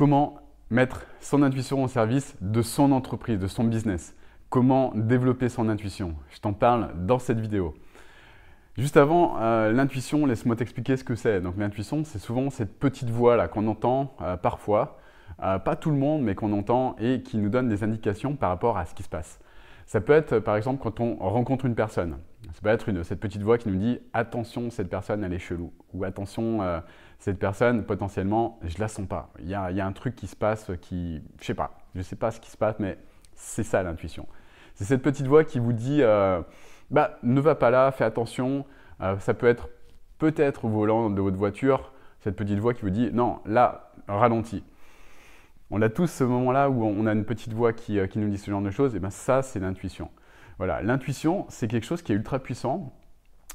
comment mettre son intuition au service de son entreprise, de son business. Comment développer son intuition Je t'en parle dans cette vidéo. Juste avant, euh, l'intuition, laisse-moi t'expliquer ce que c'est. Donc l'intuition, c'est souvent cette petite voix là qu'on entend euh, parfois, euh, pas tout le monde, mais qu'on entend et qui nous donne des indications par rapport à ce qui se passe. Ça peut être, par exemple, quand on rencontre une personne. Ça peut être cette petite voix qui nous dit attention, cette personne, elle est chelou. Ou attention, euh, cette personne, potentiellement, je la sens pas. Il y a, un truc qui se passe qui. Je sais pas. Je sais pas ce qui se passe, mais c'est ça l'intuition. C'est cette petite voix qui vous dit euh, bah, ne va pas là, fais attention. Euh, ça peut être peut-être au volant de votre voiture, cette petite voix qui vous dit non, là, ralentis. On a tous ce moment-là où on a une petite voix qui, euh, nous dit ce genre de choses, et bien ça, c'est l'intuition. Voilà, l'intuition, c'est quelque chose qui est ultra puissant,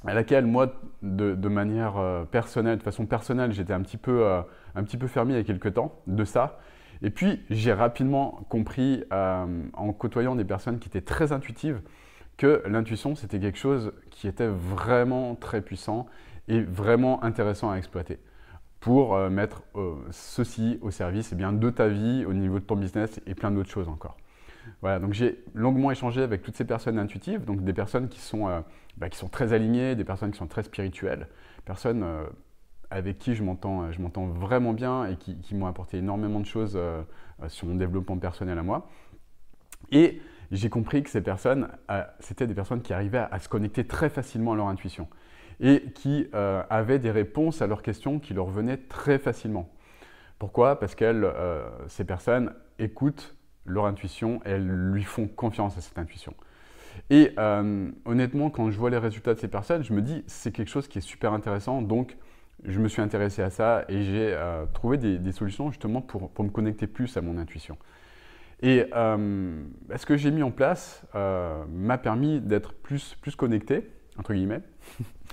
à laquelle moi, de, manière euh, personnelle, de façon personnelle, j'étais un petit peu, euh, fermé il y a quelques temps de ça. Et puis, j'ai rapidement compris, en côtoyant des personnes qui étaient très intuitives, que l'intuition, c'était quelque chose qui était vraiment très puissant et vraiment intéressant à exploiter pour euh, mettre euh, ceci au service et eh bien, de ta vie, au niveau de ton business et plein d'autres choses encore. Voilà, donc j'ai longuement échangé avec toutes ces personnes intuitives, donc des personnes qui sont, euh, bah, qui sont très alignées, des personnes qui sont très spirituelles, personnes avec qui je m'entends, vraiment bien et qui, m'ont apporté énormément de choses sur mon développement personnel à moi. Et j'ai compris que ces personnes, c'était des personnes qui arrivaient à, se connecter très facilement à leur intuition et qui euh, avaient des réponses à leurs questions qui leur venaient très facilement. Pourquoi Parce que euh, ces personnes écoutent leur intuition, elles lui font confiance à cette intuition. Et euh, honnêtement, quand je vois les résultats de ces personnes, je me dis, c'est quelque chose qui est super intéressant, donc je me suis intéressé à ça et j'ai trouvé des, solutions justement pour, pour, me connecter plus à mon intuition. Et ce que j'ai mis en place m'a permis d'être plus, plus connecté, entre guillemets,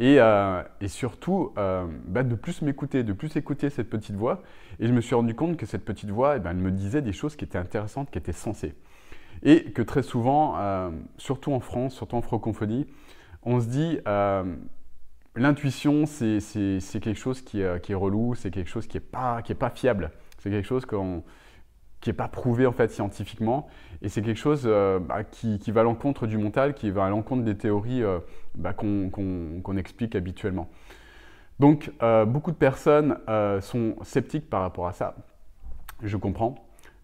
Euh, et, surtout, euh, bah, de plus m'écouter, de plus écouter cette petite voix. Et je me suis rendu compte que cette petite voix, eh ben, elle me disait des choses qui étaient intéressantes, qui étaient sensées. Et que très souvent, euh, surtout en France, surtout en francophonie, on se dit l'intuition, c'est quelque chose qui, est relou, c'est quelque chose qui n'est pas, pas fiable. C'est quelque chose qu'on qui n'est pas prouvé en fait scientifiquement. Et c'est quelque chose euh, bah, qui, va à l'encontre du mental, qui va à l'encontre des théories euh, bah, qu'on explique habituellement. Donc euh, beaucoup de personnes sont sceptiques par rapport à ça. Je comprends.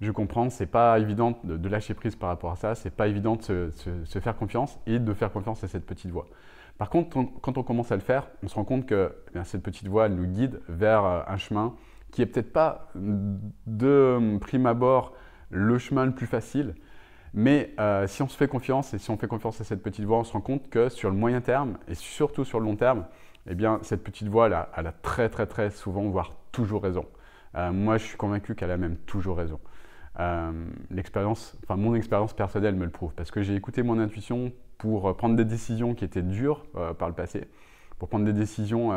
Je comprends, c'est pas évident de, lâcher prise par rapport à ça, c'est pas évident de se, faire confiance et de faire confiance à cette petite voix. Par contre, quand on commence à le faire, on se rend compte que eh cette petite voix, nous guide vers un chemin qui est peut-être pas de euh, prime abord le chemin le plus facile, mais euh, si on se fait confiance et si on fait confiance à cette petite voix, on se rend compte que sur le moyen terme et surtout sur le long terme, eh bien, cette petite voix, elle a, elle a très, très, très souvent, voire toujours raison. Euh, moi, je suis convaincu qu'elle a même toujours raison. L'expérience, enfin, mon expérience personnelle me le prouve parce que j'ai écouté mon intuition pour prendre des décisions qui étaient dures par le passé, pour prendre des décisions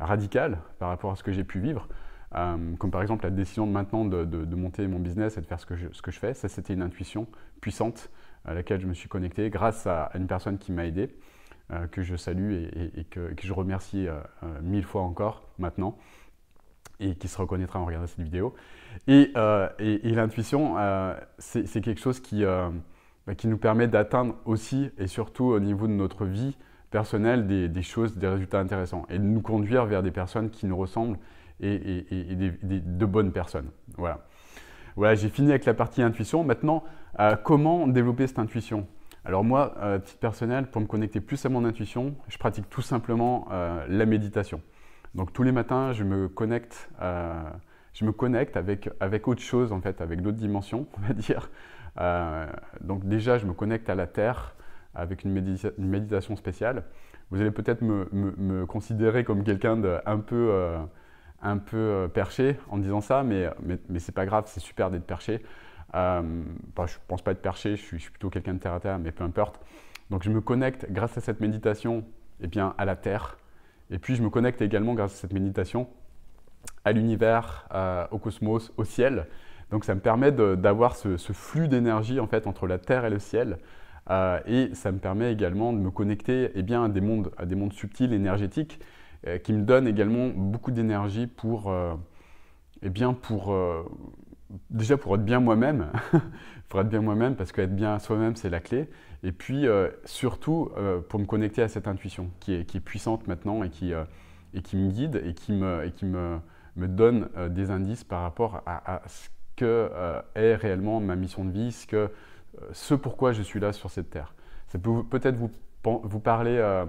radicales par rapport à ce que j'ai pu vivre. Euh, comme par exemple la décision maintenant de, de, de, monter mon business et de faire ce que je, ce que je fais, ça c'était une intuition puissante à laquelle je me suis connecté grâce à, une personne qui m'a aidé, euh, que je salue et, que, que, je remercie euh, mille fois encore maintenant et qui se reconnaîtra en regardant cette vidéo. Et, l'intuition, c'est quelque chose qui, bah, qui nous permet d'atteindre aussi et surtout au niveau de notre vie personnelle des, des choses, des résultats intéressants et de nous conduire vers des personnes qui nous ressemblent et, des, de bonnes personnes. Voilà. Voilà, j'ai fini avec la partie intuition. Maintenant, euh, comment développer cette intuition Alors moi, euh, titre personnel, pour me connecter plus à mon intuition, je pratique tout simplement euh, la méditation. Donc tous les matins, je me connecte, euh, je me connecte avec, avec autre chose en fait, avec d'autres dimensions, on va dire. donc déjà, je me connecte à la terre avec une, méditation spéciale. Vous allez peut-être me, me, considérer comme quelqu'un d'un peu un peu euh, perché en disant ça, mais, mais, c'est pas grave, c'est super d'être perché. Euh, bah, je pense pas être perché, je suis, plutôt quelqu'un de terre à terre, mais peu importe. Donc je me connecte grâce à cette méditation et eh bien, à la terre, et puis je me connecte également grâce à cette méditation à l'univers, euh, au cosmos, au ciel. Donc ça me permet d'avoir ce, flux d'énergie en fait entre la terre et le ciel. et ça me permet également de me connecter et eh bien, des mondes, à des mondes subtils, énergétiques, euh, qui me donne également beaucoup d'énergie pour, euh, eh bien pour euh, déjà pour être bien moi-même, pour être bien moi-même, parce qu'être bien soi-même, c'est la clé. Et puis surtout pour me connecter à cette intuition qui est, qui est puissante maintenant et qui, et qui me guide et qui me, et qui me, me donne des indices par rapport à, ce que est réellement ma mission de vie, ce, que, ce pourquoi je suis là sur cette terre. Ça peut peut-être vous vous, parler, euh,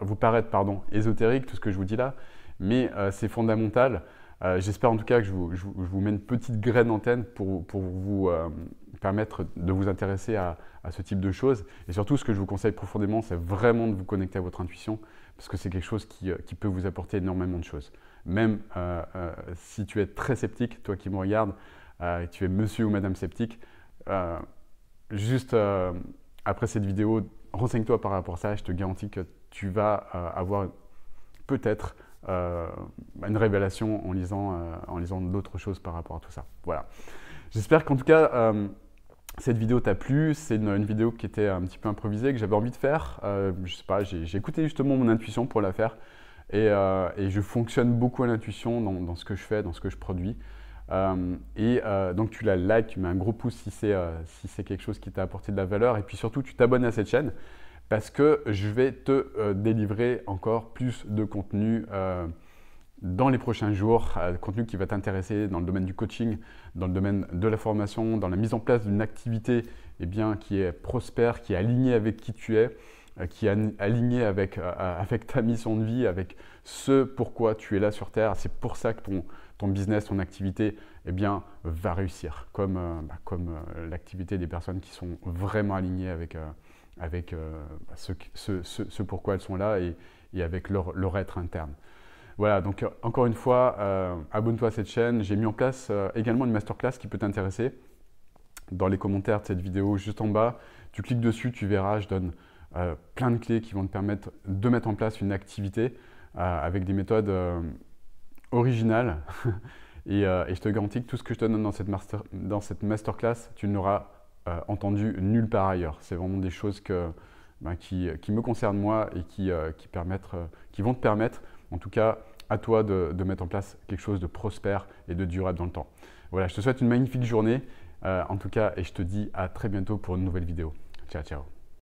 vous paraître pardon, ésotérique, tout ce que je vous dis là, mais euh, c'est fondamental. Euh, j'espère en tout cas que je vous, mets une petite graine d'antenne pour, vous permettre de vous intéresser à, ce type de choses. Et surtout, ce que je vous conseille profondément, c'est vraiment de vous connecter à votre intuition, parce que c'est quelque chose qui, qui, peut vous apporter énormément de choses. Même si tu es très sceptique, toi qui me regardes, tu es monsieur ou madame sceptique, juste après cette vidéo, renseigne-toi par rapport à ça. Je te garantis que tu vas euh, avoir peut-être euh, une révélation en lisant, euh, en lisant d'autres choses par rapport à tout ça. J'espère qu'en tout cas cette vidéo t'a plu. C'est une, vidéo qui était un petit peu improvisée, que j'avais envie de faire. je sais pas, j'ai écouté justement mon intuition pour la faire. Et, je fonctionne beaucoup à l'intuition dans, ce que je fais, dans ce que je produis. Euh, et euh, donc tu la likes, tu mets un gros pouce euh, si c'est quelque chose qui t'a apporté de la valeur. Et puis surtout, tu t'abonnes à cette chaîne parce que je vais te délivrer encore plus de contenu dans les prochains jours, contenu qui va t'intéresser dans le domaine du coaching, dans le domaine de la formation, dans la mise en place d'une activité eh bien, qui est prospère, qui est alignée avec qui tu es qui est alignée avec ta mission de vie, avec ce pourquoi tu es là sur Terre. C'est pour ça que ton, ton business, ton activité, eh bien, va réussir, comme, euh, bah, comme euh, l'activité des personnes qui sont vraiment alignées avec, euh, avec bah, ce, ce, ce, pourquoi elles sont là et, et avec leur, leur, être interne. Voilà, donc encore une fois, abonne-toi à cette chaîne. J'ai mis en place également une masterclass qui peut t'intéresser. Dans les commentaires de cette vidéo, juste en bas, tu cliques dessus, tu verras, je donne plein de clés qui vont te permettre de mettre en place une activité avec des méthodes original. Euh, et, je te garantis que tout ce que je te donne dans cette, master, dans cette masterclass, tu n'auras euh, entendu nulle part ailleurs. C'est vraiment des choses que, ben, qui, me concernent moi et qui, euh, qui, vont te permettre, en tout cas à toi, de, de, mettre en place quelque chose de prospère et de durable dans le temps. Voilà, je te souhaite une magnifique journée, en tout cas, et je te dis à très bientôt pour une nouvelle vidéo. Ciao, ciao.